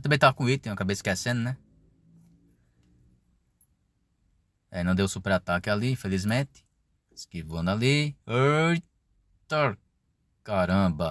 Eu também tava com o item, eu acabei esquecendo, né? É, não deu super ataque ali, infelizmente. Esquivando ali. Eita! Caramba!